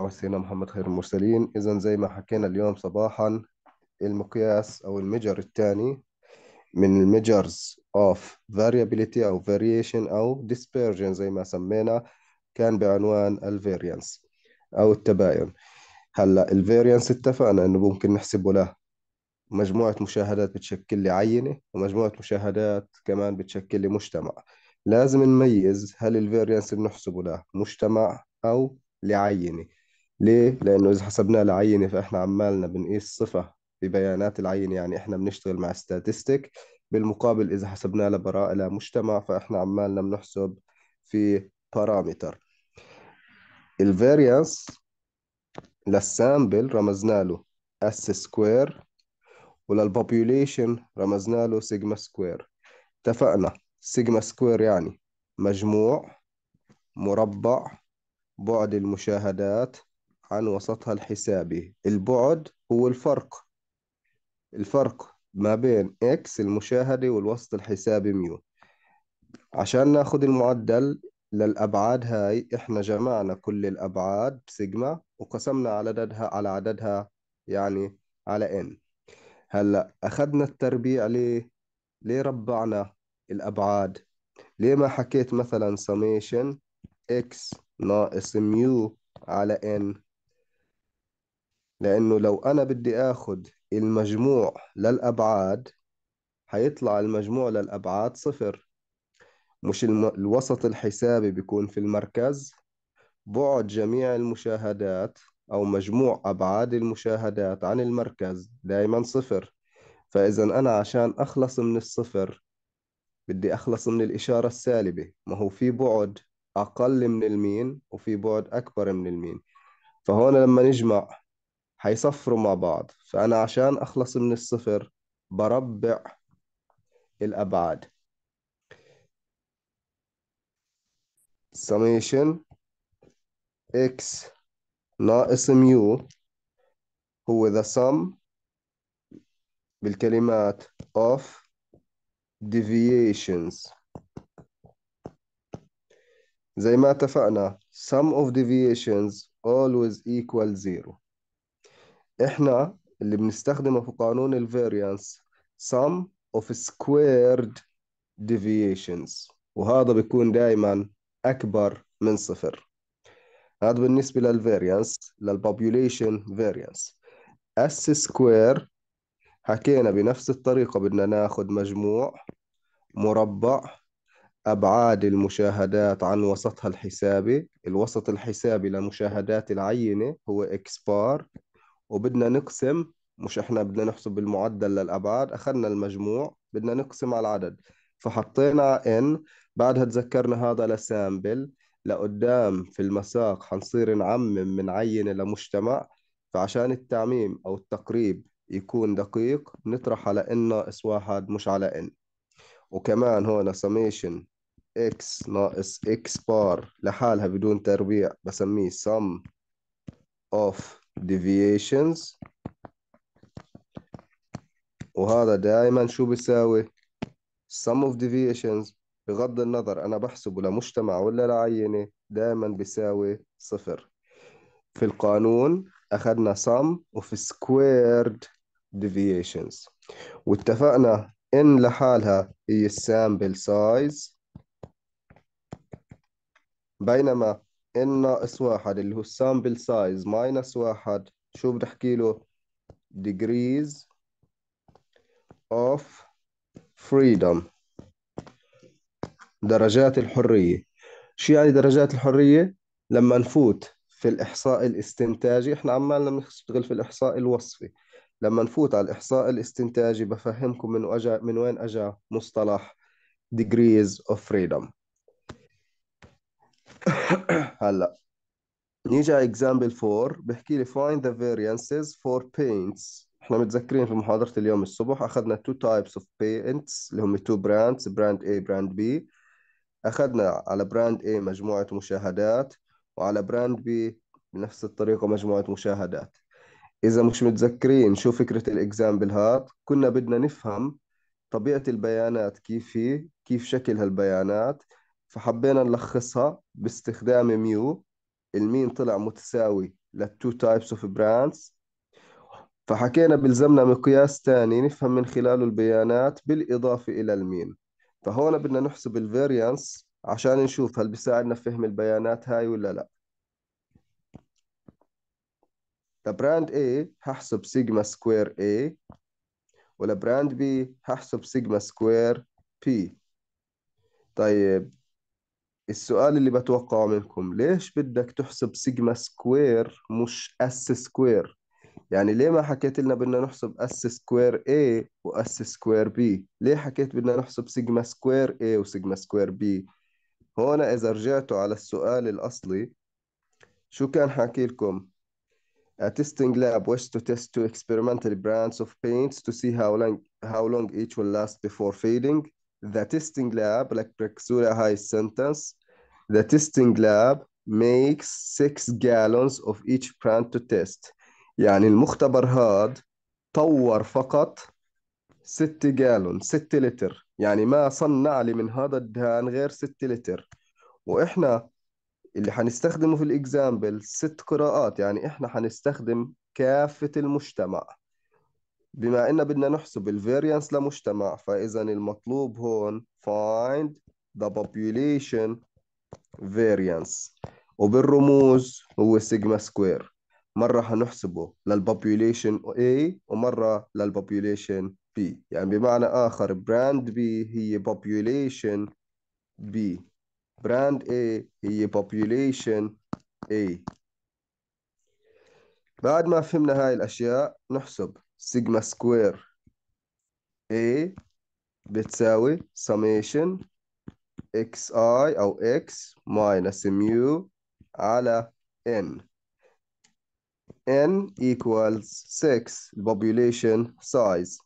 وسيدنا محمد خير المرسلين إذا زي ما حكينا اليوم صباحا المقياس أو المجر الثاني من الميجرز اوف variability أو variation أو dispersion زي ما سمينا كان بعنوان الفاريانس أو التباين هلا الفاريانس اتفقنا إنه ممكن نحسبه له مجموعة مشاهدات بتشكل لي عينة ومجموعة مشاهدات كمان بتشكل لي مجتمع لازم نميز هل الفاريانس بنحسبه له مجتمع أو لعينة ليه؟ لأنه إذا حسبناها لعينة فإحنا عمالنا بنقيس صفة في بيانات العينة يعني إحنا بنشتغل مع statistic بالمقابل إذا حسبناها لبراءة لمجتمع فإحنا عمالنا بنحسب في بارامتر الفاريانس للسامبل رمزنا له اس سكوير وللبوبيوليشن رمزنا له سيجما سكوير اتفقنا سيجما سكوير يعني مجموع مربع بعد المشاهدات عن وسطها الحسابي البعد هو الفرق الفرق ما بين x المشاهدة والوسط الحسابي ميو عشان ناخد المعدل للأبعاد هاي إحنا جمعنا كل الأبعاد بسيجما وقسمنا على عددها على عددها يعني على n هلا أخذنا التربيع ليه؟ ليه ربعنا الأبعاد؟ ليه ما حكيت مثلا summation x ناقص ميو على n لأنه لو أنا بدي آخد المجموع للأبعاد حيطلع المجموع للأبعاد صفر مش الم... الوسط الحسابي بيكون في المركز بعد جميع المشاهدات أو مجموع أبعاد المشاهدات عن المركز دائما صفر فإذا أنا عشان أخلص من الصفر بدي أخلص من الإشارة السالبة ما هو في بعد أقل من المين وفي بعد أكبر من المين فهون لما نجمع هيصفروا مع بعض فأنا عشان أخلص من الصفر بربع الأبعاد summation x ناقص ميو هو the sum بالكلمات of deviations زي ما اتفقنا sum of deviations always equal zero احنا اللي بنستخدمه في قانون الفاريانس sum of squared deviations وهذا بيكون دائما أكبر من صفر هذا بالنسبة للفاريانس للبوبوليشن فاريانس اس سكوير حكينا بنفس الطريقة بدنا ناخذ مجموع مربع أبعاد المشاهدات عن وسطها الحسابي الوسط الحسابي لمشاهدات العينة هو إكس بار وبدنا نقسم مش احنا بدنا نحسب المعدل للابعاد اخذنا المجموع بدنا نقسم على العدد فحطينا ان بعدها تذكرنا هذا لسامبل لقدام في المساق حنصير نعمم من عينة لمجتمع فعشان التعميم أو التقريب يكون دقيق نطرح على n ناقص واحد مش على n وكمان هون summation x ناقص x بار لحالها بدون تربيع بسميه sum of deviations وهذا دائما شو بيساوي sum of deviations بغض النظر أنا بحسبه لمجتمع ولا لعينة دائما بيساوي صفر في القانون أخذنا sum of squared deviations واتفقنا إن لحالها هي السامبل سايز بينما ان ناقص واحد اللي هو السامبل سايز ماينس واحد شو بدي احكي له degrees of freedom درجات الحرية شو يعني درجات الحرية؟ لما نفوت في الإحصاء الاستنتاجي احنا عمالنا بنشتغل في الإحصاء الوصفي لما نفوت على الإحصاء الاستنتاجي بفهمكم من أجا من وين أجا مصطلح degrees of freedom هلا نيجي على example 4 بحكي لي find the variances for paints احنا متذكرين في محاضرة اليوم الصبح اخذنا two types of paints اللي هم two brands brand A brand B اخذنا على brand A مجموعة مشاهدات وعلى brand B بنفس الطريقة مجموعة مشاهدات إذا مش متذكرين شو فكرة الإكزامبل هاد كنا بدنا نفهم طبيعة البيانات كيف هي كيف شكل هالبيانات فحبينا نلخصها باستخدام ميو المين طلع متساوي للتو تايبس اوف براندز فحكينا بلزمنا مقياس ثاني نفهم من خلاله البيانات بالإضافة إلى المين فهون بدنا نحسب الفيريانس عشان نشوف هل بيساعدنا فهم البيانات هاي ولا لا لبراند A هحسب سيجما سكوير A ولبراند B هحسب سيجما سكوير P طيب السؤال اللي بتوقعه منكم ليش بدك تحسب سيجما سكوير مش اس سكوير يعني ليه ما حكيت لنا بدنا نحسب اس سكوير A واس سكوير B ليه حكيت بدنا نحسب سيجما سكوير A وسيجما سكوير B هون اذا رجعتوا على السؤال الاصلي شو كان حاكي لكم A testing lab wished to test two experimental brands of paints to see how long how long each will last before fading The testing lab, like Praxura High sentence, the testing lab makes six gallons of each brand to test. يعني المختبر هاد طور فقط ست جالون ست لتر يعني ما صنع لي من هذا الدهان غير ست لتر واحنا اللي حنستخدمه في الاكزامبل ست قراءات يعني احنا حنستخدم كافة المجتمع بما ان بدنا نحسب variance لمجتمع فاذا المطلوب هون find the population variance وبالرموز هو سيجما سكوير مرة حنحسبه population A ومرة population B يعني بمعنى آخر براند B هي population B براند A هي population A بعد ما فهمنا هاي الأشياء نحسب سيجما سكوير A بتساوي summation xi أو x minus mu على n n equals 6 population size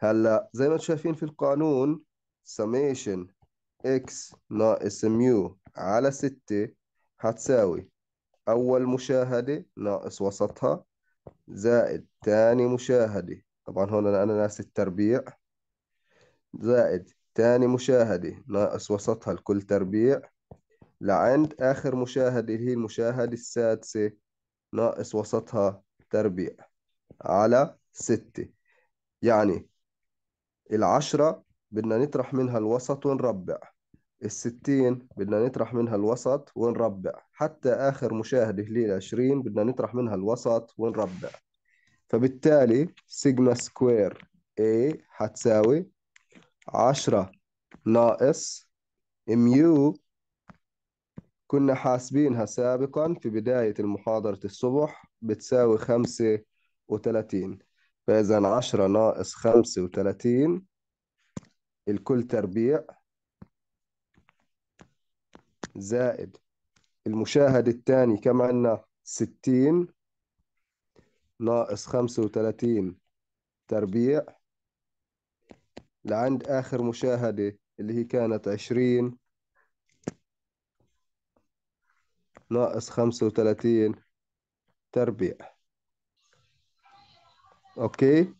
هلا زي ما انتم شايفين في القانون summation x ناقص mu على 6 هتساوي أول مشاهدة ناقص وسطها زائد تاني مشاهدة طبعا هون أنا ناسي التربيع زائد تاني مشاهدة ناقص وسطها لكل تربيع لعند آخر مشاهدة اللي هي المشاهدة السادسة ناقص وسطها تربيع على ستة يعني العشرة بدنا نطرح منها الوسط ونربع الستين بدنا نطرح منها الوسط ونربع حتى آخر مشاهدة للعشرين بدنا نطرح منها الوسط ونربع فبالتالي سيجما سكوير A هتساوي عشرة ناقص ميو كنا حاسبينها سابقا في بداية المحاضرة الصبح بتساوي خمسة وتلاتين فإذا عشرة ناقص خمسة وتلاتين الكل تربيع زائد المشاهد الثاني كم عندنا 60 ناقص 35 تربيع لعند آخر مشاهدة اللي هي كانت 20 ناقص 35 تربيع أوكي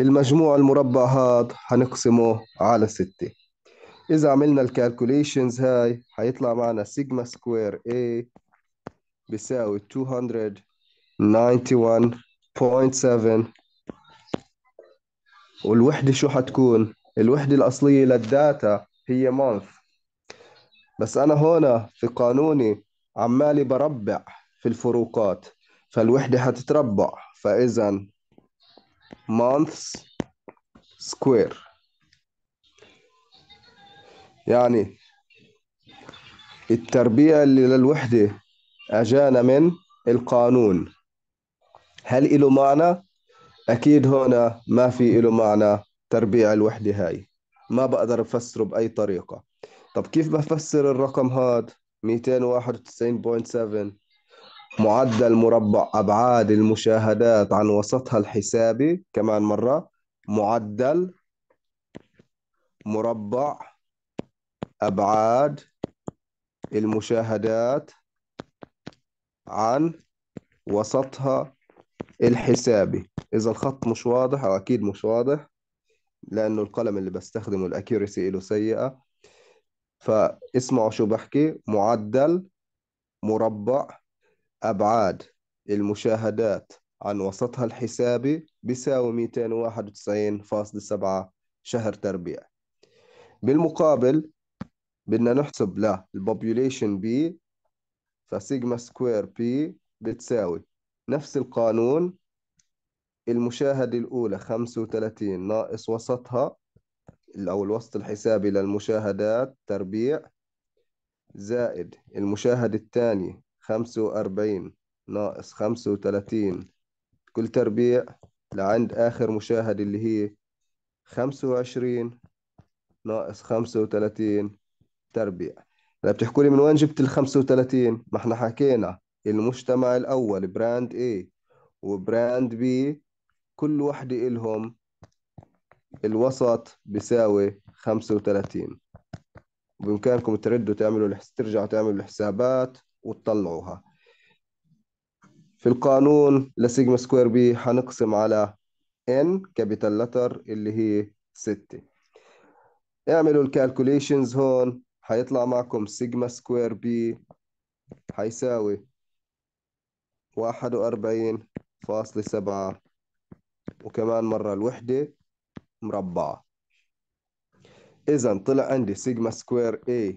المجموع المربع هذا هنقسمه على 6 إذا عملنا الكالكوليشنز هاي حيطلع معنا سيجما سكوير A بيساوي 291.7 والوحدة شو حتكون؟ الوحدة الأصلية للداتا هي month بس أنا هنا في قانوني عمالي بربع في الفروقات فالوحدة حتتربع فإذا مانثس سكوير يعني التربية للوحدة أجانا من القانون هل إله معنى؟ أكيد هنا ما في إله معنى تربيع الوحدة هاي ما بقدر أفسره بأي طريقة طب كيف بفسر الرقم هاد 291.7 معدل مربع أبعاد المشاهدات عن وسطها الحسابي كمان مرة معدل مربع أبعاد المشاهدات عن وسطها الحسابي إذا الخط مش واضح أو أكيد مش واضح لأنه القلم اللي بستخدمه الأكيرسي له سيئة فاسمعوا شو بحكي معدل مربع أبعاد المشاهدات عن وسطها الحسابي بيساوي 291.7 شهر تربيع بالمقابل بدنا نحسب لا البوبيوليشن بي فسيجما سكوير بي بتساوي نفس القانون المشاهدة الأولى 35 ناقص وسطها أو الوسط الحسابي للمشاهدات تربيع زائد المشاهدة الثانية 45 ناقص 35 كل تربيع لعند آخر مشاهدة اللي هي 25 ناقص 35 تربيع هلا بتحكوا لي من وين جبت ال 35 ما احنا حكينا المجتمع الاول براند A وبراند B كل وحده إلهم الوسط بيساوي 35 وبإمكانكم تردوا تعملوا ترجعوا تعملوا الحسابات وتطلعوها في القانون لسيجما سكوير بي حنقسم على N كابيتال لتر اللي هي 6 اعملوا الكالكوليشنز هون هيطلع معكم سيجما سكوير بي هيساوي واحد وأربعين فاصلة سبعة وكمان مرة الوحدة مربعة إذا طلع عندي سيجما سكوير A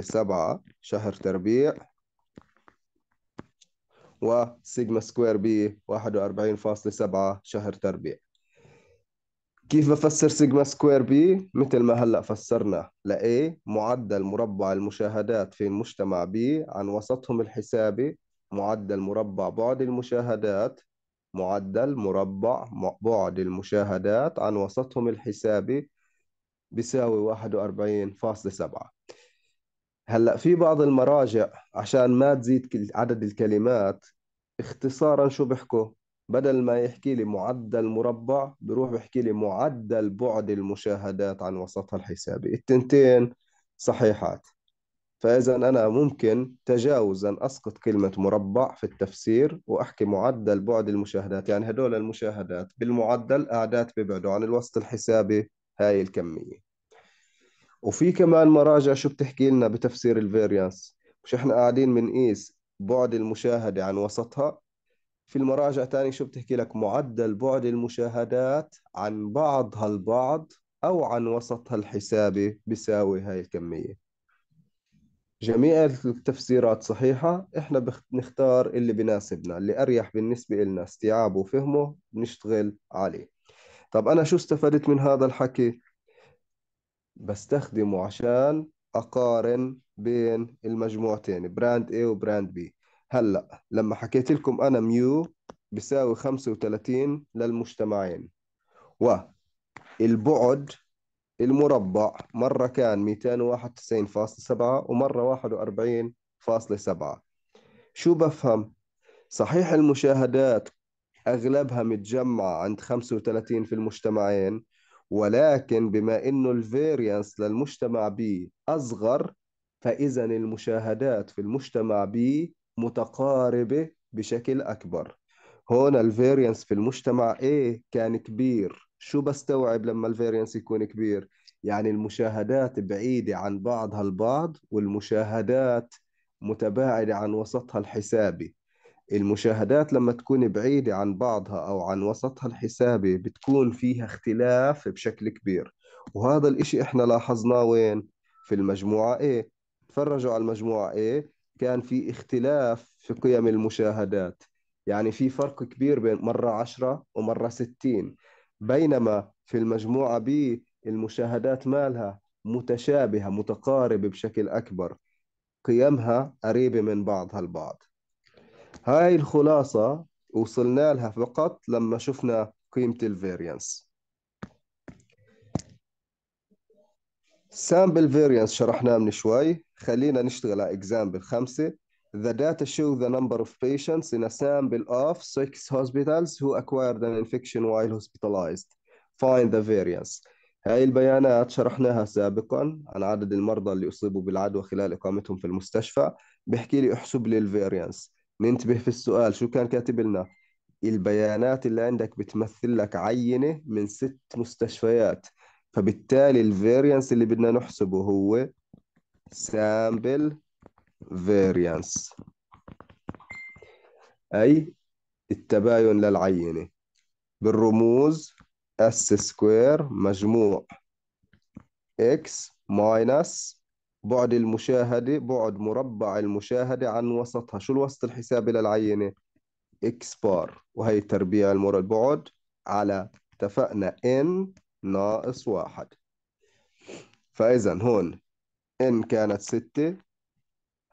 سبعة شهر تربيع وسيجما سكوير بي سبعة شهر تربيع كيف بفسر سيجما سكوير بي؟ مثل ما هلأ فسرنا لأي A معدل مربع المشاهدات في المجتمع B عن وسطهم الحسابي معدل مربع بعد المشاهدات معدل مربع بعد المشاهدات عن وسطهم الحسابي بيساوي 41.7 هلأ في بعض المراجع عشان ما تزيد عدد الكلمات اختصارا شو بحكوا؟ بدل ما يحكي لي معدل مربع بروح بحكي لي معدل بعد المشاهدات عن وسطها الحسابي التنتين صحيحات فإذا أنا ممكن تجاوزا أسقط كلمة مربع في التفسير وأحكي معدل بعد المشاهدات يعني هدول المشاهدات بالمعدل أعداد ببعده عن الوسط الحسابي هاي الكمية وفي كمان مراجع شو بتحكي لنا بتفسير الفيريانس مش احنا قاعدين بنقيس بعد المشاهدة عن وسطها في المراجع تاني شو بتحكي لك معدل بعد المشاهدات عن بعضها البعض أو عن وسطها الحسابي بيساوي هاي الكمية جميع التفسيرات صحيحة إحنا بنختار اللي بناسبنا اللي أريح بالنسبة لنا استيعابه وفهمه بنشتغل عليه طب أنا شو استفدت من هذا الحكي؟ بستخدمه عشان أقارن بين المجموعتين براند A وبراند B هلا لما حكيت لكم انا ميو بيساوي 35 للمجتمعين و البعد المربع مرة كان 291.7 ومرة 41.7 شو بفهم؟ صحيح المشاهدات أغلبها متجمعة عند 35 في المجتمعين ولكن بما إنه الفيريانس للمجتمع B أصغر فإذا المشاهدات في المجتمع B متقاربة بشكل أكبر هون الفيرينس في المجتمع ايه كان كبير شو بستوعب لما الفيرينس يكون كبير يعني المشاهدات بعيدة عن بعضها البعض والمشاهدات متباعدة عن وسطها الحسابي المشاهدات لما تكون بعيدة عن بعضها أو عن وسطها الحسابي بتكون فيها اختلاف بشكل كبير وهذا الإشي إحنا لاحظناه وين؟ في المجموعة A تفرجوا على المجموعة A كان في اختلاف في قيم المشاهدات يعني في فرق كبير بين مرة عشرة ومرة ستين بينما في المجموعة بي المشاهدات مالها متشابهة متقاربة بشكل أكبر قيمها قريبة من بعضها البعض هاي الخلاصة وصلنا لها فقط لما شفنا قيمة الفيرينس سامبل فيرينس شرحناه من شوي خلينا نشتغل على اكزامبل خمسه The data show the number of patients in a sample of six hospitals who acquired an infection while hospitalized. Find the variance. هاي البيانات شرحناها سابقا عن عدد المرضى اللي أصيبوا بالعدوى خلال إقامتهم في المستشفى بحكي لي احسب لي الفاريانس ننتبه في السؤال شو كان كاتب لنا البيانات اللي عندك بتمثل لك عينة من ست مستشفيات فبالتالي الفاريانس اللي بدنا نحسبه هو sample variance أي التباين للعينة بالرموز S سكوير مجموع X ماينس بعد المشاهدة بعد مربع المشاهدة عن وسطها شو الوسط الحسابي للعينة X بار وهي تربيع البعد على اتفقنا N ناقص واحد فإذا هون إن كانت ستة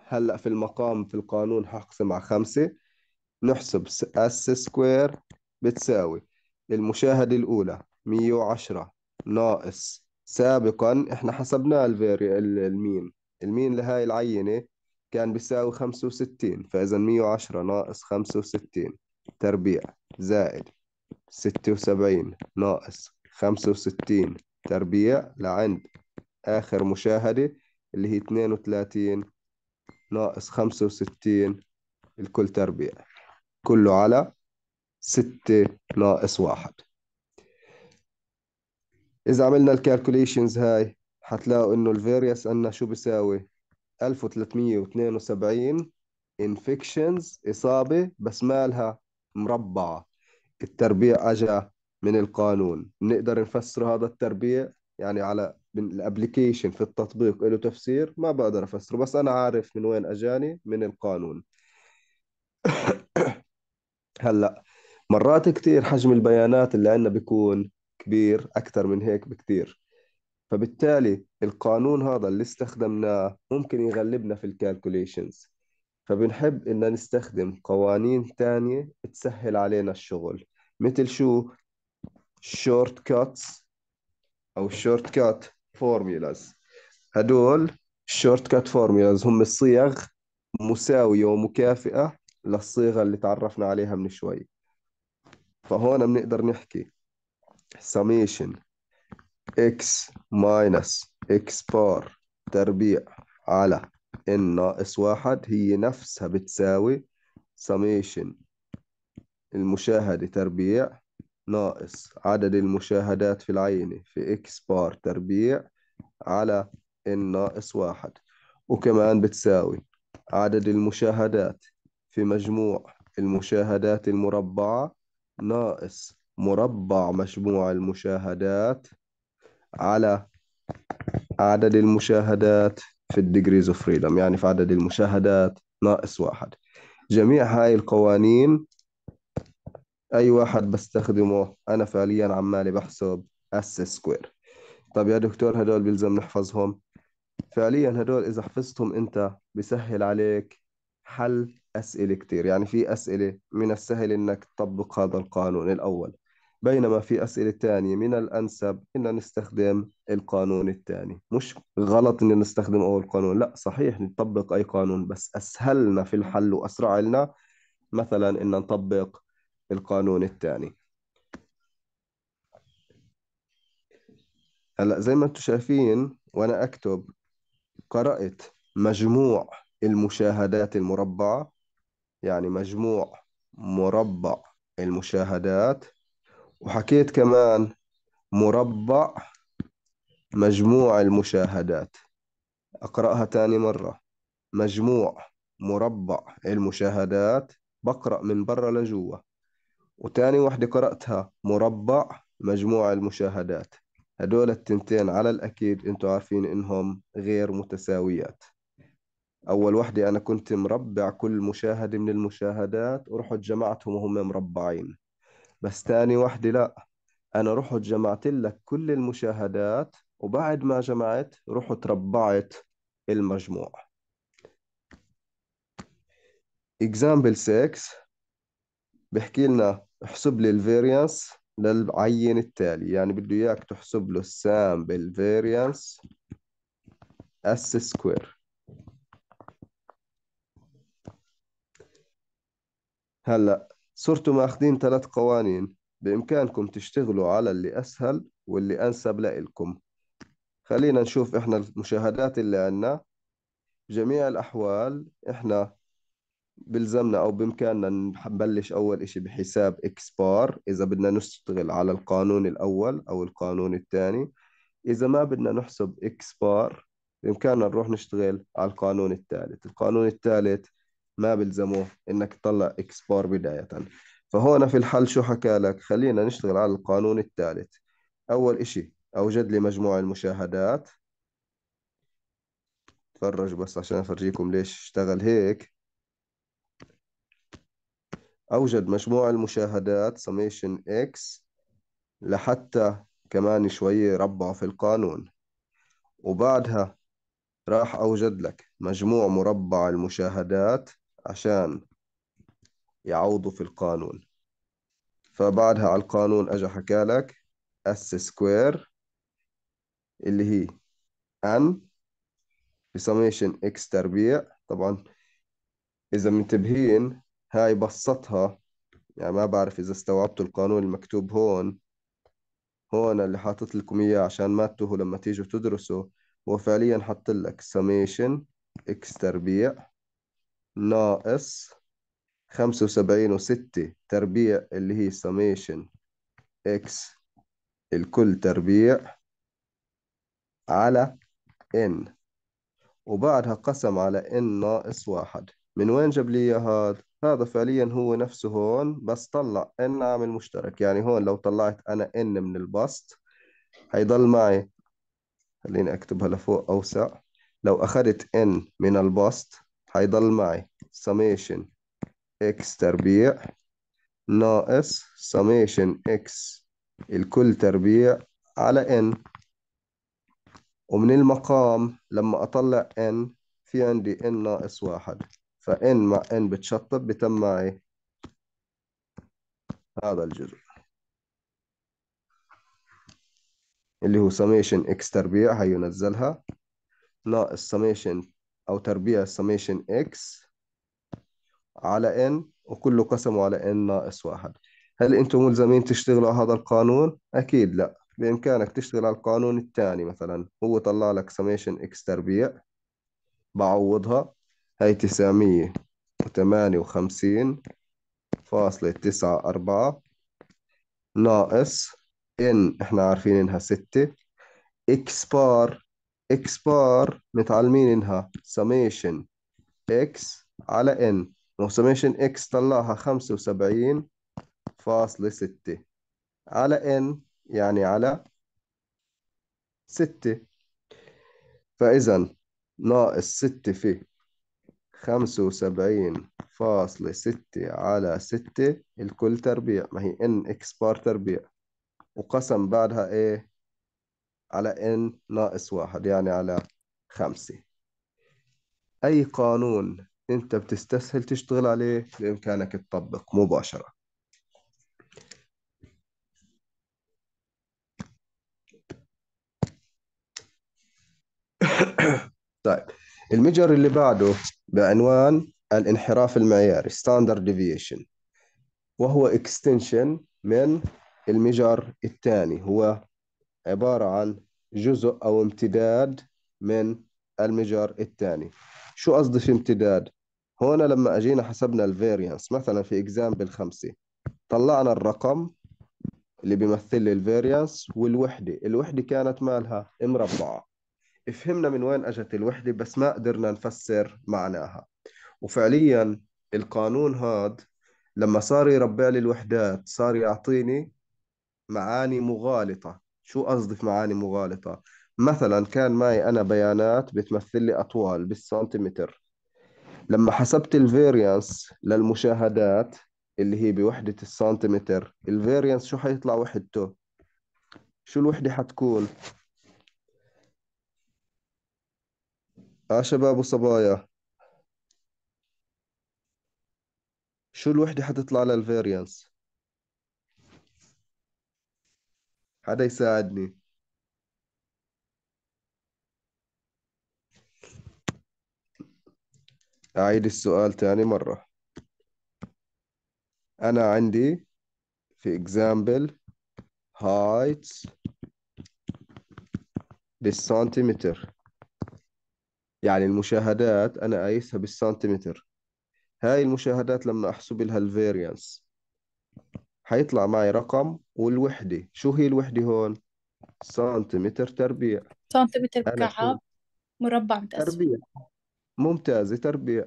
هلأ في المقام في القانون هقسم على خمسة نحسب اس سكوير بتساوي المشاهدة الأولى 110 ناقص سابقا احنا حسبنا الفيري المين المين لهاي العينة كان بيساوي 65 فإذا 110 ناقص 65 تربيع زائد 76 ناقص 65 تربيع لعند آخر مشاهدة اللي هي 32 ناقص 65 الكل تربيع كله على 6 ناقص 1 إذا عملنا الكالكوليشنز هاي حتلاقوا إنه الفيريس عندنا شو بيساوي 1372 انفكشنز إصابة بس مالها مربعة التربيع أجا من القانون نقدر نفسر هذا التربيع يعني على من الابلكيشن في التطبيق له تفسير ما بقدر افسره بس انا عارف من وين اجاني من القانون هلا مرات كثير حجم البيانات اللي عندنا بيكون كبير اكثر من هيك بكثير فبالتالي القانون هذا اللي استخدمناه ممكن يغلبنا في الكالكوليشنز فبنحب إن نستخدم قوانين تانية تسهل علينا الشغل مثل شو كاتس او الشورت كات فورمولاز هدول الشورت كات فورمولاز هم الصيغ مساوية ومكافئة للصيغة اللي تعرفنا عليها من شوي فهون بنقدر نحكي summation x minus x bar تربيع على n ناقص واحد هي نفسها بتساوي summation المشاهدة تربيع ناقص عدد المشاهدات في العينة في إكس بار تربيع على إن ناقص واحد وكمان بتساوي عدد المشاهدات في مجموع المشاهدات المربعة ناقص مربع مجموع المشاهدات على عدد المشاهدات في الديجريز اوف فريدم يعني في عدد المشاهدات ناقص واحد جميع هاي القوانين أي واحد بستخدمه أنا فعليا عمالي بحسب اس سكوير طب يا دكتور هدول بيلزم نحفظهم فعليا هدول إذا حفظتهم أنت بسهل عليك حل أسئلة كتير يعني في أسئلة من السهل إنك تطبق هذا القانون الأول بينما في أسئلة تانية من الأنسب إن نستخدم القانون الثاني مش غلط إن نستخدم أول قانون لا صحيح نطبق أي قانون بس أسهلنا في الحل وأسرع لنا مثلا إن نطبق القانون الثاني هلا زي ما انتم شايفين وانا اكتب قرأت مجموع المشاهدات المربعة يعني مجموع مربع المشاهدات وحكيت كمان مربع مجموع المشاهدات أقرأها تاني مرة مجموع مربع المشاهدات بقرأ من برا لجوا وتاني واحدة قرأتها مربع مجموع المشاهدات هدول التنتين على الأكيد أنتوا عارفين إنهم غير متساويات أول وحدة أنا كنت مربع كل مشاهدة من المشاهدات ورحت جمعتهم وهم مربعين بس تاني وحدة لا أنا رحت جمعت لك كل المشاهدات وبعد ما جمعت رحت ربعت المجموع Example 6 بحكي لنا احسب لي الفيريانس للعين التالي يعني بده اياك تحسب له السامبل بالفيريانس اس سكوير هلا صرتوا ماخذين ثلاث قوانين بامكانكم تشتغلوا على اللي اسهل واللي انسب لإلكم خلينا نشوف احنا المشاهدات اللي عندنا بجميع الاحوال احنا بلزمنا أو بإمكاننا نبلش أول إشي بحساب إكس بار إذا بدنا نشتغل على القانون الأول أو القانون الثاني إذا ما بدنا نحسب إكس بار بإمكاننا نروح نشتغل على القانون الثالث القانون الثالث ما بلزمه إنك تطلع إكس بار بداية فهون في الحل شو حكى لك خلينا نشتغل على القانون الثالث أول إشي أوجد لي مجموع المشاهدات تفرج بس عشان أفرجيكم ليش اشتغل هيك أوجد مجموع المشاهدات summation x لحتى كمان شوية ربع في القانون وبعدها راح أوجد لك مجموع مربع المشاهدات عشان يعوضوا في القانون فبعدها على القانون أجا حكالك S سكوير اللي هي N بسميشن X تربيع طبعا إذا منتبهين هاي بسطها يعني ما بعرف إذا استوعبتوا القانون المكتوب هون هون اللي حاطط لكم إياه عشان ما تتوهوا لما تيجوا تدرسوا هو فعليا حط لك summation x تربيع ناقص خمسة وسبعين وستة تربيع اللي هي summation x الكل تربيع على n وبعدها قسم على n ناقص واحد من وين جاب لي هذا؟ هذا فعليا هو نفسه هون بس طلع ان عامل مشترك يعني هون لو طلعت انا ان من البسط هيضل معي خليني اكتبها لفوق اوسع لو اخذت ان من البسط هيضل معي summation x تربيع ناقص summation x الكل تربيع على n ومن المقام لما اطلع n في عندي n ناقص واحد فان مع ان بتشطب بتم معي إيه؟ هذا الجزء اللي هو summation x تربيع هي ينزلها ناقص summation او تربيع summation x على ان وكله قسمه على ان ناقص واحد هل انتم ملزمين تشتغلوا على هذا القانون اكيد لا بامكانك تشتغل على القانون الثاني مثلا هو طلع لك summation x تربيع بعوضها هاي تسعمية وثمانية وخمسين فاصلة تسعة أربعة ناقص إن إحنا عارفين إنها ستة إكس بار إكس بار متعلمين إنها سميشن إكس على إن لو سميشن إكس طلعها خمسة وسبعين فاصلة ستة على إن يعني على ستة فإذا ناقص ستة في خمسة وسبعين فاصلة ستة على ستة الكل تربيع ما هي ان اكس بار تربيع وقسم بعدها ايه على ان ناقص واحد يعني على خمسة أي قانون أنت بتستسهل تشتغل عليه بإمكانك تطبق مباشرة طيب المجر اللي بعده بعنوان الانحراف المعياري ستاندرد ديفيشن وهو اكستنشن من المجر الثاني هو عبارة عن جزء أو امتداد من المجر الثاني شو قصدي في امتداد؟ هون لما أجينا حسبنا الفيريانس مثلا في اكزامبل خمسة طلعنا الرقم اللي بيمثل لي الفاريانس والوحدة الوحدة كانت مالها مربعة فهمنا من وين اجت الوحده بس ما قدرنا نفسر معناها وفعليا القانون هاد لما صار يربع لي الوحدات صار يعطيني معاني مغالطه شو قصدي في معاني مغالطه مثلا كان معي انا بيانات بتمثل لي اطوال بالسنتيمتر لما حسبت الفيريانس للمشاهدات اللي هي بوحدة السنتيمتر الفيريانس شو حيطلع وحدته شو الوحدة حتكون آه شباب وصبايا شو الوحدة حتطلع الفيريانس حدا يساعدني أعيد السؤال تاني مرة أنا عندي في example heights بالسنتيمتر يعني المشاهدات أنا قايسها بالسنتيمتر هاي المشاهدات لما أحسب لها الفيريانس حيطلع معي رقم والوحدة شو هي الوحدة هون؟ سنتيمتر تربيع سنتيمتر أنا مكعب مربع متقسم تربيع ممتازة تربيع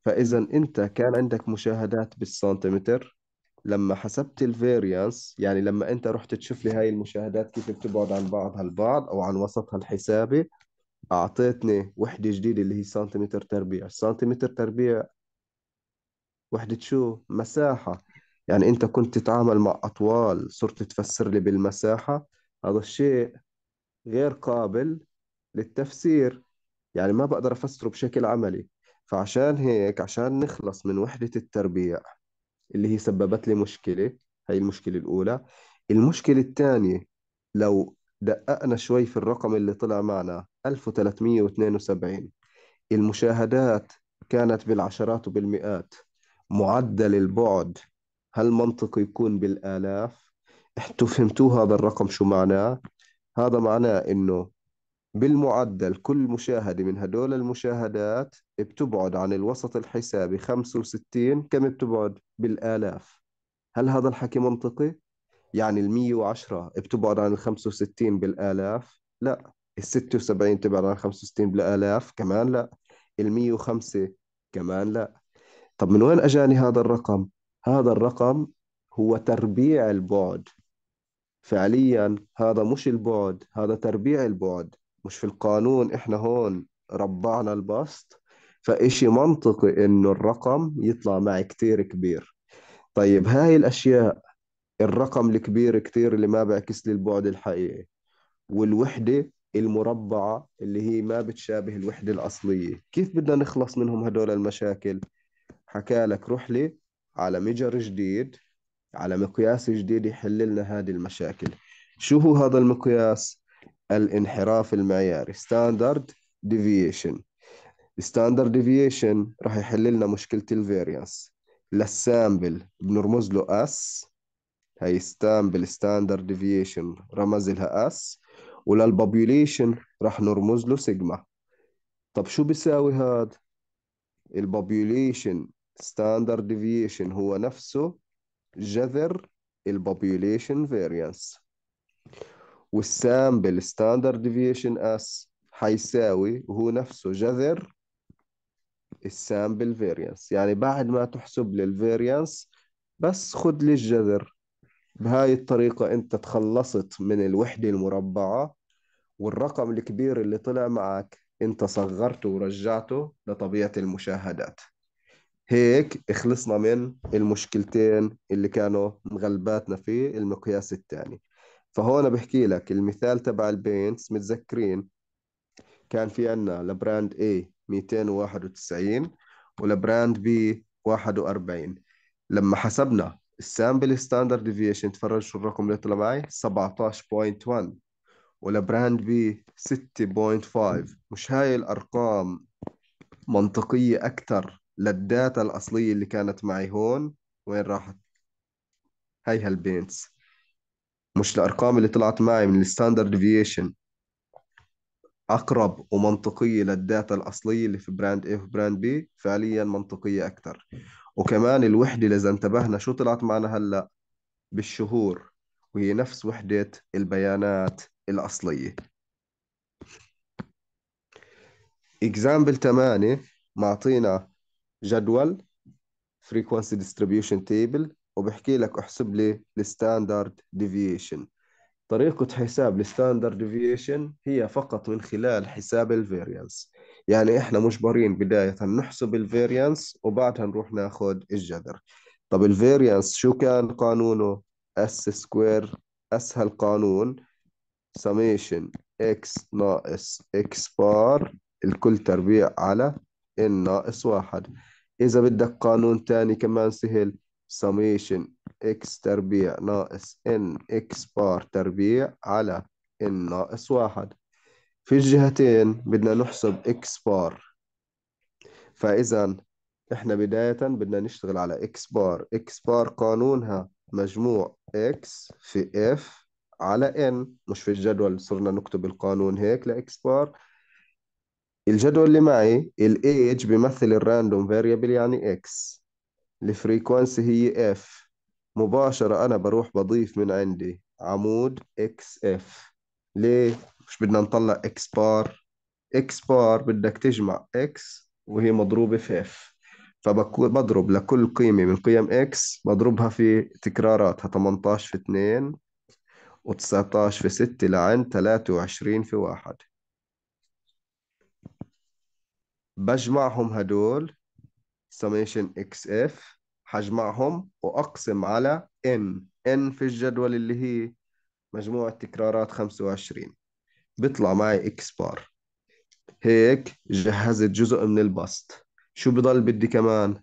فإذا أنت كان عندك مشاهدات بالسنتيمتر لما حسبت الفيريانس يعني لما أنت رحت تشوف لي هاي المشاهدات كيف بتبعد عن بعضها البعض أو عن وسطها الحسابي اعطيتني وحده جديده اللي هي سنتيمتر تربيع سنتيمتر تربيع وحده شو مساحه يعني انت كنت تتعامل مع اطوال صرت تفسر لي بالمساحه هذا الشيء غير قابل للتفسير يعني ما بقدر افسره بشكل عملي فعشان هيك عشان نخلص من وحده التربيع اللي هي سببت لي مشكله هي المشكله الاولى المشكله الثانيه لو دققنا شوي في الرقم اللي طلع معنا 1372 المشاهدات كانت بالعشرات وبالمئات معدل البعد هل منطق يكون بالآلاف احتو فهمتوا هذا الرقم شو معناه هذا معناه انه بالمعدل كل مشاهدة من هدول المشاهدات بتبعد عن الوسط الحسابي 65 كم بتبعد بالآلاف هل هذا الحكي منطقي؟ يعني ال 110 بتبعد عن ال 65 بالالاف لا ال 76 تبعد عن ال 65 بالالاف كمان لا ال 105 كمان لا طب من وين اجاني هذا الرقم هذا الرقم هو تربيع البعد فعليا هذا مش البعد هذا تربيع البعد مش في القانون احنا هون ربعنا البسط فإشي منطقي انه الرقم يطلع معي كتير كبير طيب هاي الاشياء الرقم الكبير كتير اللي ما بيعكس لي البعد الحقيقي والوحدة المربعة اللي هي ما بتشابه الوحدة الأصلية كيف بدنا نخلص منهم هدول المشاكل حكى لك روح لي على مجر جديد على مقياس جديد يحل لنا هذه المشاكل شو هو هذا المقياس الانحراف المعياري ستاندرد ديفيشن ستاندرد ديفيشن راح يحل لنا مشكله الفيرينس للسامبل بنرمز له اس ستان بالستاندرد ديفيشن رمز لها اس وللبوبيوليشن راح نرمز له سيجما طب شو بيساوي هذا البوبيوليشن ستاندرد ديفيشن هو نفسه جذر البوبيوليشن فاريانس والسامبل ستاندرد ديفيشن اس حيساوي وهو نفسه جذر السامبل فاريانس يعني بعد ما تحسب لي بس خد لي الجذر بهاي الطريقة أنت تخلصت من الوحدة المربعة والرقم الكبير اللي طلع معك أنت صغرته ورجعته لطبيعة المشاهدات هيك خلصنا من المشكلتين اللي كانوا مغلباتنا في المقياس الثاني فهون بحكي لك المثال تبع البينتس متذكرين كان في عنا لبراند A 291 ولبراند B 41 لما حسبنا السامبل ستاندرد ديفيشن تفرج شو الرقم اللي طلع معي 17.1 والبراند بي 6.5 مش هاي الارقام منطقية أكثر للداتا الأصلية اللي كانت معي هون وين راحت هاي هالبينتس مش الأرقام اللي طلعت معي من الستاندرد ديفيشن أقرب ومنطقية للداتا الأصلية اللي في براند A وبراند بي B فعليا منطقية أكثر وكمان الوحدة إذا انتبهنا شو طلعت معنا هلأ بالشهور وهي نفس وحدة البيانات الأصلية اكزامبل 8 معطينا جدول frequency distribution table وبحكي لك احسب لي الستاندرد ديفيشن طريقة حساب الستاندرد ديفيشن هي فقط من خلال حساب الفيريانس يعني احنا مجبرين بداية نحسب الفيريانس وبعدها نروح ناخذ الجذر طب الفيريانس شو كان قانونه اس سكوير اسهل قانون سميشن اكس ناقص اكس بار الكل تربيع على ان ناقص واحد اذا بدك قانون تاني كمان سهل سميشن اكس تربيع ناقص ان اكس بار تربيع على ان ناقص واحد في الجهتين بدنا نحسب x بار فإذا إحنا بداية بدنا نشتغل على x بار x بار قانونها مجموع x في f على n مش في الجدول صرنا نكتب القانون هيك ل x بار الجدول اللي معي ال age بيمثل random variable يعني x الفريكونسي هي f مباشرة أنا بروح بضيف من عندي عمود xf ليه؟ مش بدنا نطلع اكس بار اكس بار بدك تجمع اكس وهي مضروبة في اف فبضرب لكل قيمة من قيم اكس بضربها في تكراراتها 18 في 2 و19 في 6 لعند 23 في 1 بجمعهم هدول summation xf حجمعهم وأقسم على n n في الجدول اللي هي مجموعة تكرارات 25 بيطلع معي اكس بار هيك جهزت جزء من البسط شو بضل بدي كمان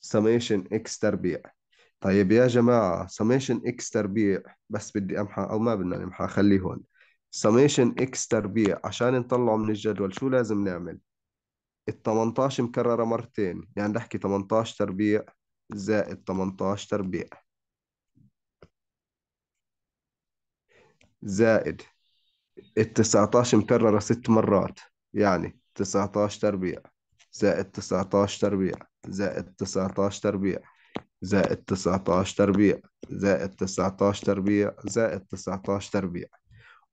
سميشن اكس تربيع طيب يا جماعة سميشن اكس تربيع بس بدي امحى او ما بدنا نمحى خليه هون سميشن اكس تربيع عشان نطلعه من الجدول شو لازم نعمل ال 18 مكررة مرتين يعني نحكي 18 تربيع زائد 18 تربيع زائد ال 19 مكررة ست مرات يعني 19 تربيع زائد 19 تربيع زائد 19 تربيع زائد 19 تربيع زائد 19 تربيع زائد 19 تربيع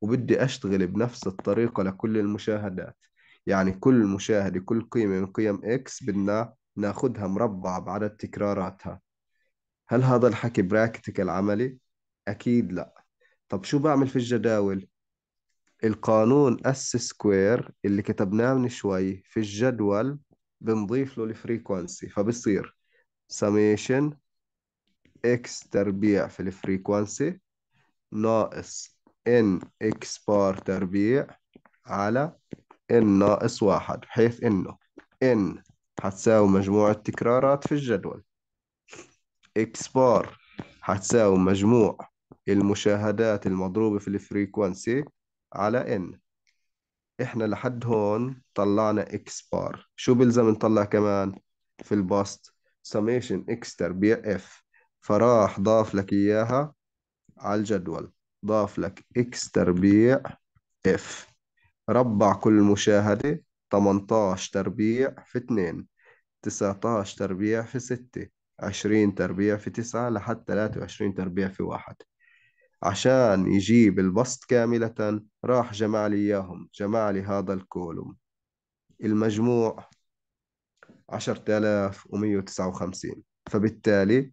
وبدي أشتغل بنفس الطريقة لكل المشاهدات يعني كل مشاهدة كل قيمة من قيم إكس بدنا ناخدها مربعة بعدد تكراراتها هل هذا الحكي براكتيكال عملي؟ أكيد لا طب شو بعمل في الجداول؟ القانون اس سكوير اللي كتبناه من شوي في الجدول بنضيف له الفريكوانسي فبصير سميشن اكس تربيع في الفريكوانسي ناقص ان اكس بار تربيع على ان ناقص واحد بحيث انه ان هتساوي مجموع التكرارات في الجدول اكس بار هتساوي مجموع المشاهدات المضروبة في الفريكوانسي على ان احنا لحد هون طلعنا اكس بار شو بلزم نطلع كمان في البسط سميشن اكس تربيع اف فراح ضاف لك اياها على الجدول ضاف لك اكس تربيع اف ربع كل مشاهدة 18 تربيع في 2 19 تربيع في 6 20 تربيع في 9 لحد 23 تربيع في 1 عشان يجيب البسط كاملة راح جمع لي إياهم جمع لي هذا الكولوم المجموع عشرة آلاف وتسعة وخمسين فبالتالي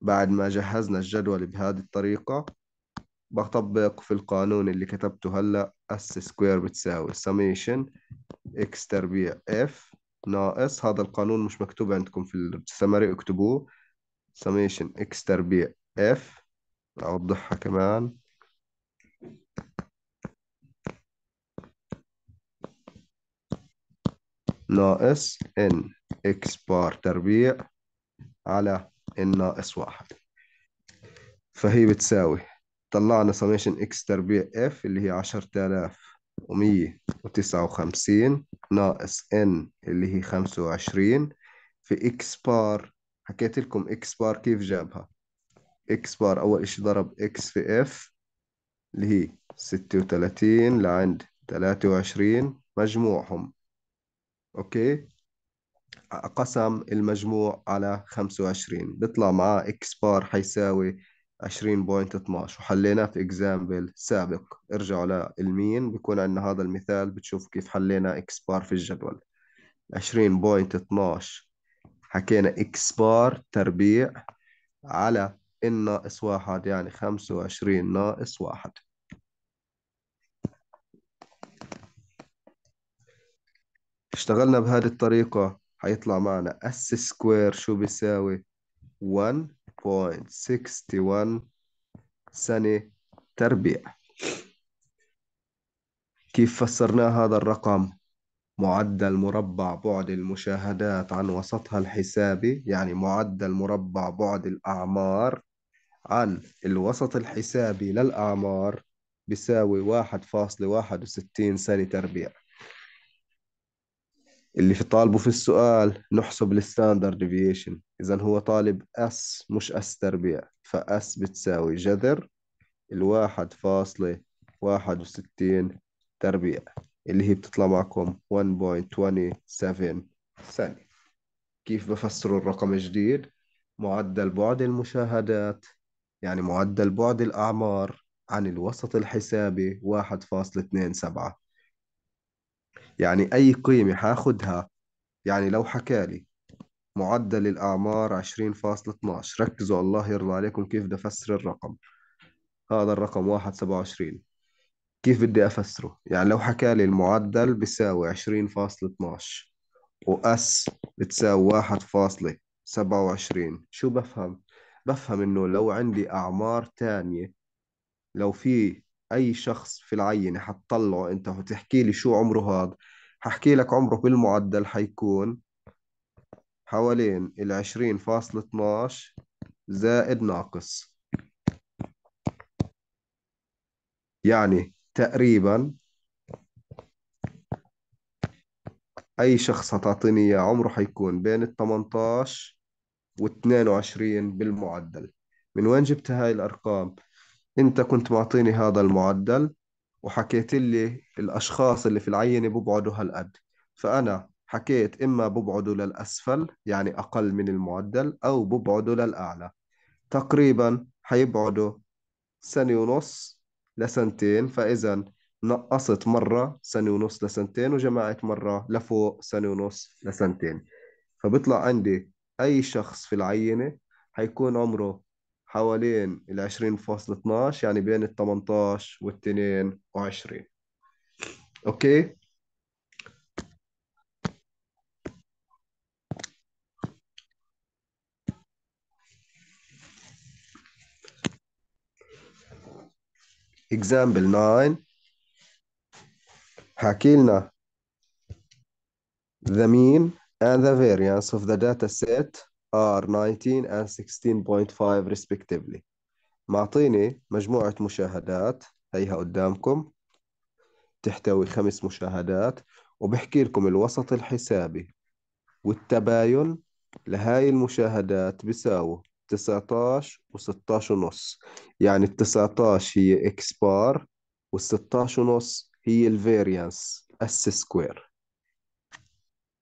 بعد ما جهزنا الجدول بهذه الطريقة بطبق في القانون اللي كتبته هلا اس سكوير بتساوي سميشن اكس تربيع اف ناقص هذا القانون مش مكتوب عندكم في السمري اكتبوه سميشن اكس تربيع اف أوضحها كمان ناقص n x بار تربيع على n ناقص واحد فهي بتساوي طلعنا summation x تربيع f اللي هي ومية وتسعة وخمسين ناقص n اللي هي خمسة وعشرين في x بار حكيت لكم x بار كيف جابها اكس بار اول اشي ضرب اكس في اف اللي هي ستة وتلاتين لعند تلاتة وعشرين مجموعهم اوكي قسم المجموع على خمسة وعشرين بيطلع معاه اكس بار حيساوي عشرين بوينت اتناش وحليناه في اكزامبل سابق ارجعوا للمين بيكون عندنا هذا المثال بتشوف كيف حلينا اكس بار في الجدول عشرين بوينت اتناش حكينا اكس بار تربيع على ان ناقص واحد يعني خمسة وعشرين ناقص واحد اشتغلنا بهذه الطريقة هيطلع معنا S سكوير شو بيساوي 1.61 سنة تربيع كيف فسرنا هذا الرقم؟ معدل مربع بعد المشاهدات عن وسطها الحسابي يعني معدل مربع بعد الأعمار عن الوسط الحسابي للأعمار بيساوي واحد واحد وستين سنة تربيع اللي في طالبه في السؤال نحسب الستاندرد ديفيشن إذا هو طالب أس مش أس تربيع فأس بتساوي جذر الواحد فاصلة واحد وستين تربيع اللي هي بتطلع معكم 1.27 سنة كيف بفسروا الرقم الجديد؟ معدل بعد المشاهدات يعني معدل بعد الأعمار عن الوسط الحسابي 1.27 يعني أي قيمة حاخدها يعني لو حكالي معدل الأعمار 20.12 ركزوا الله يرضى عليكم كيف بدي أفسر الرقم هذا الرقم 1.27 كيف بدي أفسره يعني لو حكالي المعدل بيساوي 20.12 وأس بتساوي 1.27 شو بفهم بفهم انه لو عندي اعمار تانية لو في اي شخص في العينة حتطلعه انت وتحكي لي شو عمره هذا ححكي لك عمره بالمعدل حيكون حوالين العشرين فاصلة اتناش زائد ناقص يعني تقريبا أي شخص هتعطيني إياه عمره حيكون بين ال 18 و22 بالمعدل من وين جبت هاي الأرقام؟ أنت كنت معطيني هذا المعدل وحكيت لي الأشخاص اللي في العينة ببعدوا هالقد فأنا حكيت إما ببعدوا للأسفل يعني أقل من المعدل أو ببعدوا للأعلى تقريبا حيبعدوا سنة ونص لسنتين فإذا نقصت مرة سنة ونص لسنتين وجمعت مرة لفوق سنة ونص لسنتين فبطلع عندي أي شخص في العينة هيكون عمره حوالين ال 20.12 يعني بين ال 18 وال 22 أوكي؟ example 9 حكي لنا the mean and the variance of the data set are 19 and 16.5 respectively معطيني مجموعة مشاهدات هيها قدامكم تحتوي خمس مشاهدات وبحكي لكم الوسط الحسابي والتباين لهاي المشاهدات بيساووا 19 و16 ونص يعني ال 19 هي اكس بار وال 16 ونص هي الفاريانس اس سكوير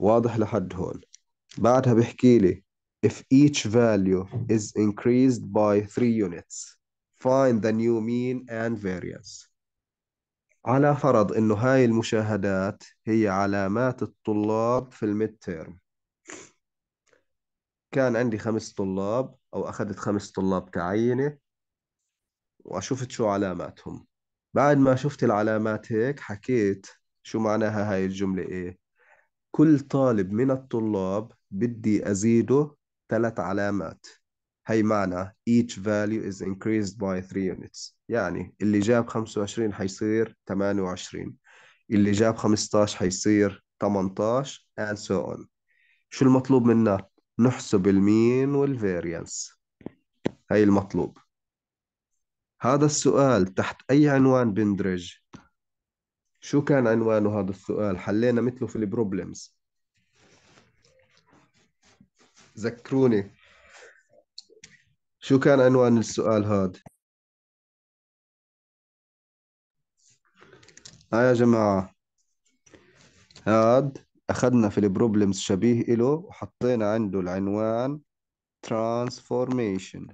واضح لحد هون بعدها بحكي لي if each value is increased by 3 units find the new mean and variance على فرض انه هاي المشاهدات هي علامات الطلاب في الميد تيرم كان عندي خمس طلاب او اخذت خمس طلاب كعينه وشفت شو علاماتهم بعد ما شفت العلامات هيك حكيت شو معناها هاي الجمله ايه كل طالب من الطلاب بدي أزيده ثلاث علامات هي معنى each value is increased by 3 units يعني اللي جاب 25 حيصير 28 اللي جاب 15 حيصير 18 and so on شو المطلوب منا نحسب المين والفاريانس هي المطلوب هذا السؤال تحت أي عنوان بندرج شو كان عنوانه هذا السؤال حلينا مثله في البروبلمز ذكروني شو كان عنوان السؤال هذا ها آه يا جماعة هاد أخذنا في البروبلمز شبيه إله وحطينا عنده العنوان transformation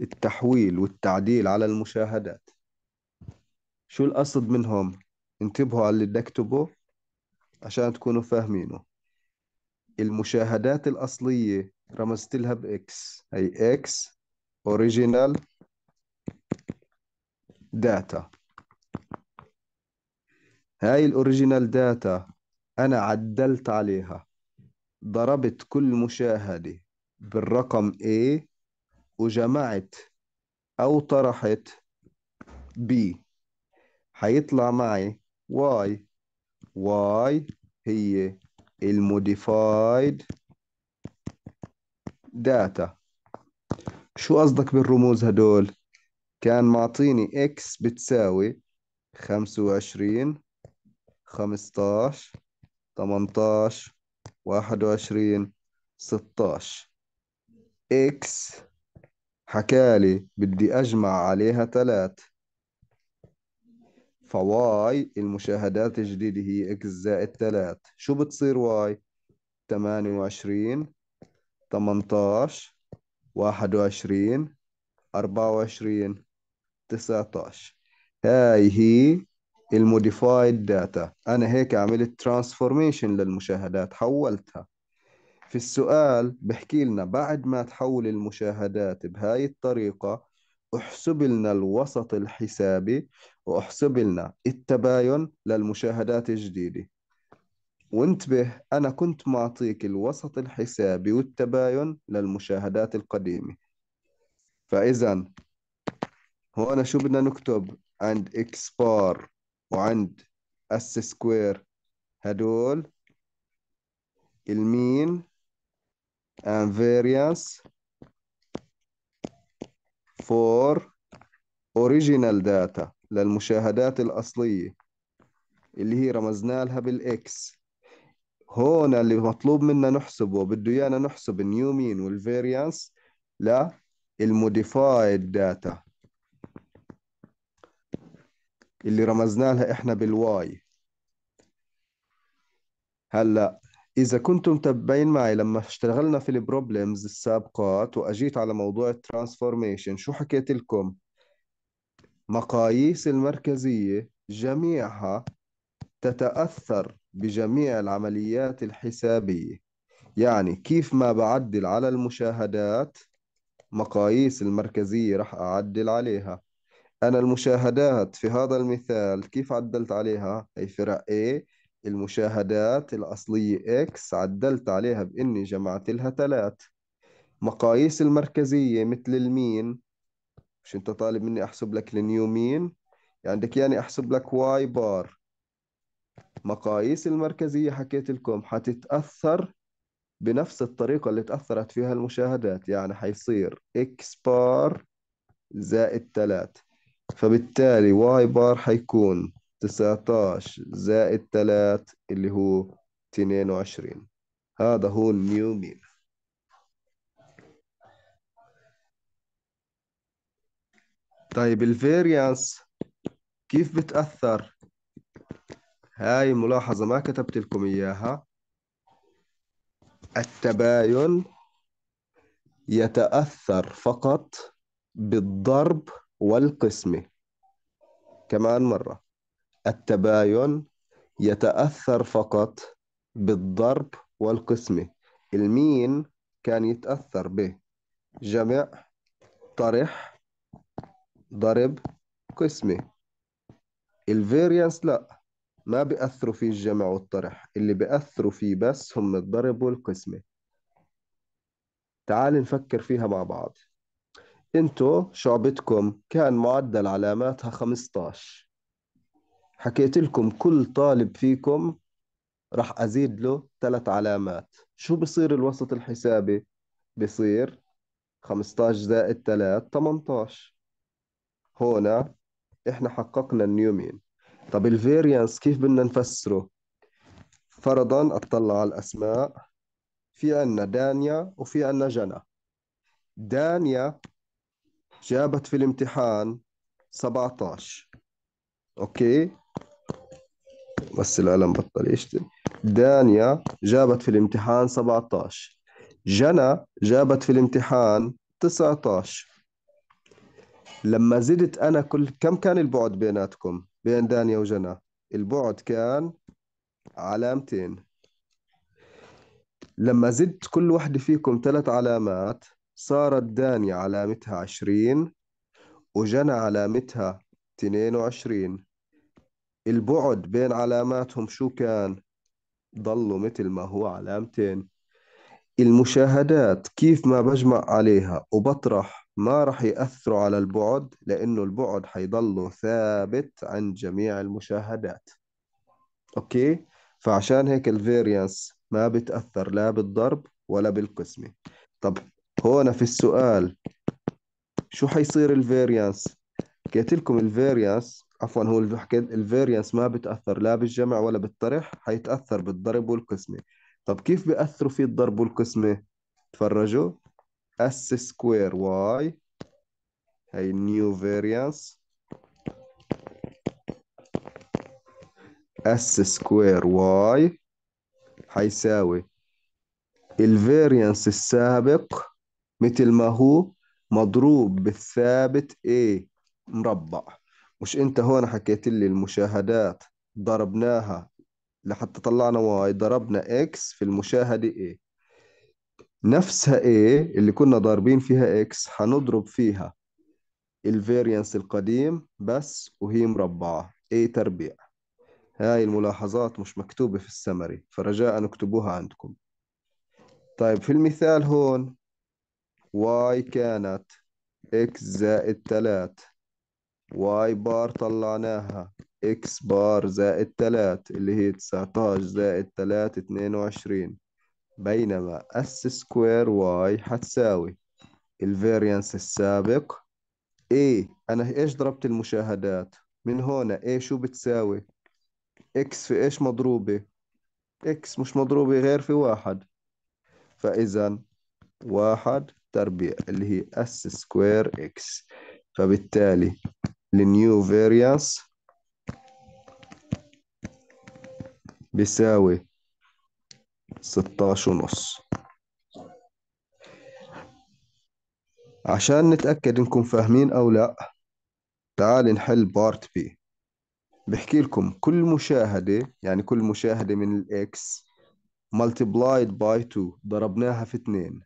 التحويل والتعديل على المشاهدات شو القصد منهم انتبهوا على اللي بدي اكتبه عشان تكونوا فاهمينه المشاهدات الأصلية رمزت لها بإكس أي إكس أوريجينال داتا هاي الأوريجينال داتا أنا عدلت عليها ضربت كل مشاهدة بالرقم A وجمعت أو طرحت B هيطلع معي Y Y هي الموديفايد داتا شو قصدك بالرموز هدول؟ كان معطيني X بتساوي 25 15 18 21 16 X حكالي بدي أجمع عليها تلات فواي المشاهدات الجديدة هي إكس زائد تلات شو بتصير واي؟ تمانية وعشرين تمنتاش واحد وعشرين أربعة وعشرين تسعتاش هاي هي الموديفايد داتا أنا هيك عملت ترانسفورميشن للمشاهدات حولتها في السؤال بحكي لنا بعد ما تحول المشاهدات بهاي الطريقة احسب لنا الوسط الحسابي واحسب لنا التباين للمشاهدات الجديدة وانتبه أنا كنت معطيك الوسط الحسابي والتباين للمشاهدات القديمة فإذا هون شو بدنا نكتب عند X بار وعند S سكوير هدول المين and variance for original data للمشاهدات الأصلية اللي هي رمزنا لها بالإكس هون اللي مطلوب منا نحسبه بده إيانا نحسب النيو مين والفيريانس للموديفايد داتا اللي رمزنا لها إحنا بالواي هلا إذا كنتم متابعين معي لما اشتغلنا في البروبلمز السابقات وأجيت على موضوع الترانسفورميشن شو حكيت لكم؟ مقاييس المركزية جميعها تتأثر بجميع العمليات الحسابية يعني كيف ما بعدل على المشاهدات مقاييس المركزية رح أعدل عليها أنا المشاهدات في هذا المثال كيف عدلت عليها؟ هي فرق A المشاهدات الأصلية X عدلت عليها بإني جمعت لها ثلاث مقاييس المركزية مثل المين مش أنت طالب مني أحسب لك النيو مين عندك يعني أحسب لك واي بار مقاييس المركزية حكيت لكم حتتأثر بنفس الطريقة اللي تأثرت فيها المشاهدات يعني حيصير X بار زائد ثلاث فبالتالي واي بار حيكون 19 زائد 3 اللي هو 22 هذا هو النيو مين طيب الفيريانس كيف بتأثر هاي ملاحظة ما كتبت لكم إياها التباين يتأثر فقط بالضرب والقسمة كمان مرة التباين يتأثر فقط بالضرب والقسمة المين كان يتأثر به جمع طرح ضرب قسمة الفيريانس لا ما بيأثروا فيه الجمع والطرح اللي بيأثروا فيه بس هم الضرب والقسمة تعال نفكر فيها مع بعض انتو شعبتكم كان معدل علاماتها 15 حكيت لكم كل طالب فيكم راح أزيد له ثلاث علامات شو بصير الوسط الحسابي؟ بصير 15 زائد 3 18 هنا إحنا حققنا النيومين طب الفيريانس كيف بدنا نفسره؟ فرضا أطلع على الأسماء في عنا دانيا وفي عنا جنى دانيا جابت في الامتحان 17 اوكي بس الألم بطل يشتم دانيا جابت في الامتحان 17 جنى جابت في الامتحان 19 لما زدت أنا كل كم كان البعد بيناتكم بين دانيا وجنى البعد كان علامتين لما زدت كل وحدة فيكم ثلاث علامات صارت دانيا علامتها 20 وجنى علامتها 22 البعد بين علاماتهم شو كان ضلوا مثل ما هو علامتين المشاهدات كيف ما بجمع عليها وبطرح ما رح يأثروا على البعد لأنه البعد حيضله ثابت عن جميع المشاهدات أوكي فعشان هيك الفيريانس ما بتأثر لا بالضرب ولا بالقسمة طب هون في السؤال شو حيصير الفيريانس؟ حكيت لكم الفيريانس عفوا هو الحكيت الفاريانس ما بتأثر لا بالجمع ولا بالطرح حيتأثر بالضرب والقسمة طب كيف بيأثروا فيه الضرب والقسمة تفرجوا اس سكوير واي هي نيو فاريانس اس سكوير واي حيساوي الفاريانس السابق مثل ما هو مضروب بالثابت A مربع مش انت هون حكيت لي المشاهدات ضربناها لحتى طلعنا واي ضربنا اكس في المشاهدة A نفسها A اللي كنا ضاربين فيها اكس هنضرب فيها الفيرينس القديم بس وهي مربعة A تربيع هاي الملاحظات مش مكتوبة في السمري فرجاء اكتبوها عندكم طيب في المثال هون y كانت x زائد 3 واي بار طلعناها اكس بار زائد تلات اللي هي تسعتاش زائد تلاتة اتنين وعشرين بينما اس سكوير واي هتساوي الفيريانس السابق ايه أنا إيش ضربت المشاهدات من هون ايه شو بتساوي X في إيش مضروبة X مش مضروبة غير في واحد فإذا واحد تربيع اللي هي اس سكوير X فبالتالي النيو فيريانس بيساوي ستاش ونص عشان نتأكد انكم فاهمين او لا تعال نحل بارت بي بحكي لكم كل مشاهدة يعني كل مشاهدة من الاكس multiplied by 2 ضربناها في 2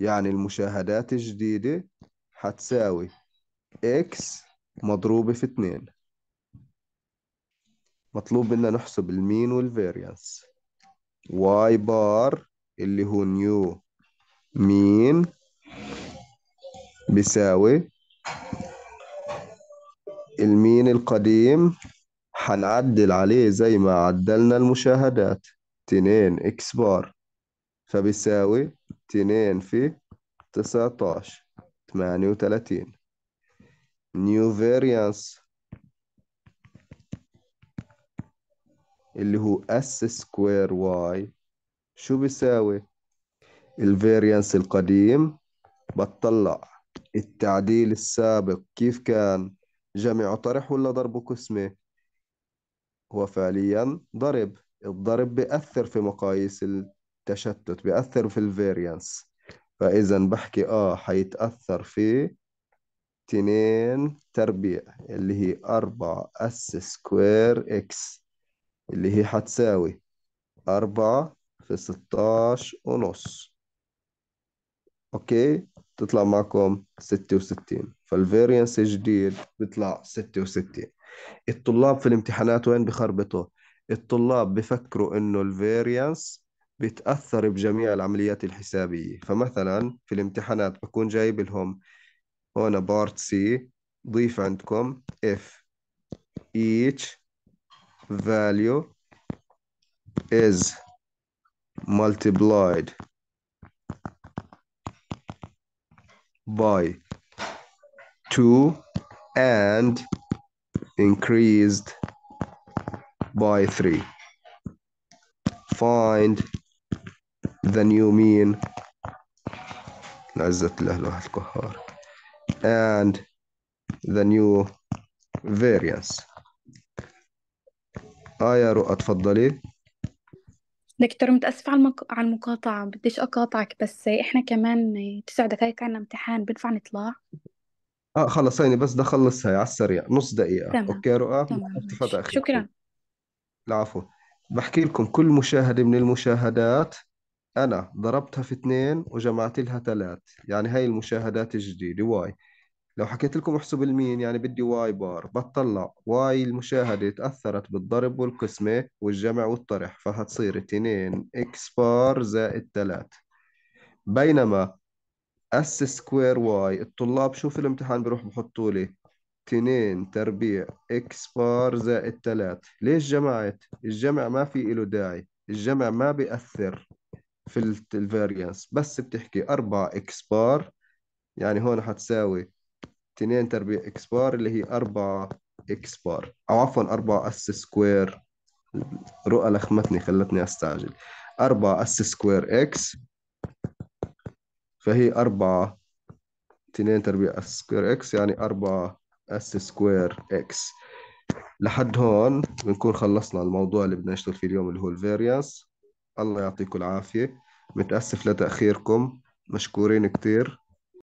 يعني المشاهدات الجديدة حتساوي x مضروبة في اتنين مطلوب منا نحسب المين والفيريانس واي بار اللي هو نيو مين بيساوي المين القديم حنعدل عليه زي ما عدلنا المشاهدات 2 اكس بار فبيساوي 2 في 19 38 new variance اللي هو اس سكوير واي شو بيساوي الفاريانس القديم بتطلع التعديل السابق كيف كان جمع طرح ولا ضرب قسمة هو فعليا ضرب الضرب بيأثر في مقاييس التشتت بيأثر في الفاريانس فإذا بحكي آه حيتأثر في اتنين تربيع اللي هي أربعة اس سكوير اكس اللي هي حتساوي أربعة في ستاش ونص أوكي تطلع معكم ستة وستين فالفارينس جديد بيطلع ستة وستين الطلاب في الامتحانات وين بخربطوا الطلاب بفكروا إنه الفيرينس بتأثر بجميع العمليات الحسابية فمثلا في الامتحانات بكون جايب لهم هنا بارت سي ضيف عندكم if each value is multiplied by 2 and increased by 3 find the new mean القهار and the new variants. اه يا رؤى اتفضلي دكتور متأسفة على على المقاطعة بديش أقاطعك بس إحنا كمان تسع دقايق عنا امتحان بنفع نطلع اه خلص هيني بس بدي اخلصها على السريع نص دقيقة تمام اوكي رؤى تمام شكرا العفو بحكي لكم كل مشاهدة من المشاهدات أنا ضربتها في اثنين وجمعت لها ثلاث يعني هاي المشاهدات الجديدة واي لو حكيت لكم احسب المين يعني بدي واي بار بتطلع واي المشاهدة تأثرت بالضرب والقسمة والجمع والطرح فهتصير 2 اكس بار زائد 3 بينما اس سكوير واي الطلاب شو في الامتحان بروح بحطوا لي 2 تربيع اكس بار زائد 3 ليش جمعت؟ الجمع ما في له داعي الجمع ما بيأثر في الفاريانس بس بتحكي 4 اكس بار يعني هون حتساوي 2 تربيع اكس بار اللي هي 4 اكس بار او عفوا 4 اس سكوير رؤى لخمتني خلتني استعجل 4 اس سكوير اكس فهي 4 2 تربيع اس سكوير اكس يعني 4 اس سكوير اكس لحد هون بنكون خلصنا الموضوع اللي بدنا نشتغل فيه اليوم اللي هو الفيريانس الله يعطيكم العافية متأسف لتأخيركم مشكورين كتير